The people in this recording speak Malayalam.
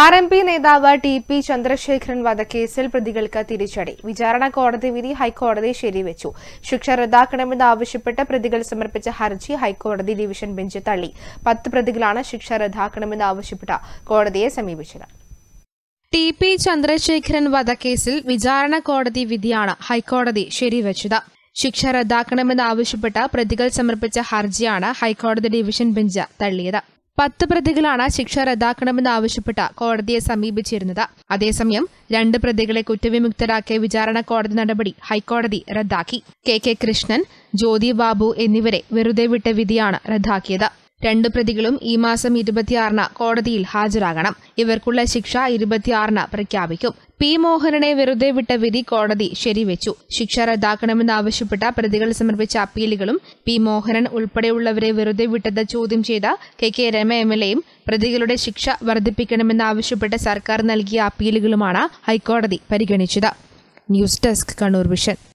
ആർ എം പി നേതാവ് ടി പി ചന്ദ്രശേഖരൻ വധക്കേസിൽ പ്രതികൾക്ക് തിരിച്ചടി വിചാരണ കോടതി വിധി ഹൈക്കോടതി ശരിവച്ചു ശിക്ഷ റദ്ദാക്കണമെന്ന് ആവശ്യപ്പെട്ട് പ്രതികൾ സമർപ്പിച്ച ഹർജി ഹൈക്കോടതി ഡിവിഷൻ ബെഞ്ച് തള്ളി പത്ത് പ്രതികളാണ് ശിക്ഷ റദ്ദാക്കണമെന്ന് ആവശ്യപ്പെട്ട കോടതിയെ സമീപിച്ചത് ടി പി ചന്ദ്രശേഖരൻ വധക്കേസിൽ വിചാരണ കോടതി വിധിയാണ് ഹൈക്കോടതി ശരിവച്ചത് ശിക്ഷ റദ്ദാക്കണമെന്ന് ആവശ്യപ്പെട്ട് പ്രതികൾ സമർപ്പിച്ച ഹർജിയാണ് ഹൈക്കോടതി ഡിവിഷൻ ബെഞ്ച് തള്ളിയത് പത്ത് പ്രതികളാണ് ശിക്ഷ റദ്ദാക്കണമെന്ന് ആവശ്യപ്പെട്ട് കോടതിയെ സമീപിച്ചിരുന്നത് അതേസമയം രണ്ട് പ്രതികളെ കുറ്റവിമുക്തരാക്കിയ വിചാരണ കോടതി നടപടി ഹൈക്കോടതി റദ്ദാക്കി കെ കെ കൃഷ്ണൻ ജ്യോതി ബാബു എന്നിവരെ വെറുതെ വിട്ട വിധിയാണ് റദ്ദാക്കിയത് രണ്ട് പ്രതികളും ഈ മാസം ഇരുപത്തിയാറിന് കോടതിയിൽ ഹാജരാകണം ഇവർക്കുള്ള ശിക്ഷ ഇരുപത്തിയാറിന് പ്രഖ്യാപിക്കും പി മോഹനനെ വെറുതെ വിട്ട വിധി കോടതി ശരിവെച്ചു ശിക്ഷ റദ്ദാക്കണമെന്നാവശ്യപ്പെട്ട പ്രതികൾ സമർപ്പിച്ച അപ്പീലുകളും പി മോഹനൻ ഉൾപ്പെടെയുള്ളവരെ വെറുതെ വിട്ടത് ചോദ്യം ചെയ്ത K K Rema M L എയും പ്രതികളുടെ ശിക്ഷ വർദ്ധിപ്പിക്കണമെന്നാവശ്യപ്പെട്ട് സർക്കാർ നൽകിയ അപ്പീലുകളുമാണ് ഹൈക്കോടതി പരിഗണിച്ചത് ന്യൂസ് ഡെസ്ക് കണ്ണൂർ വിഷൻ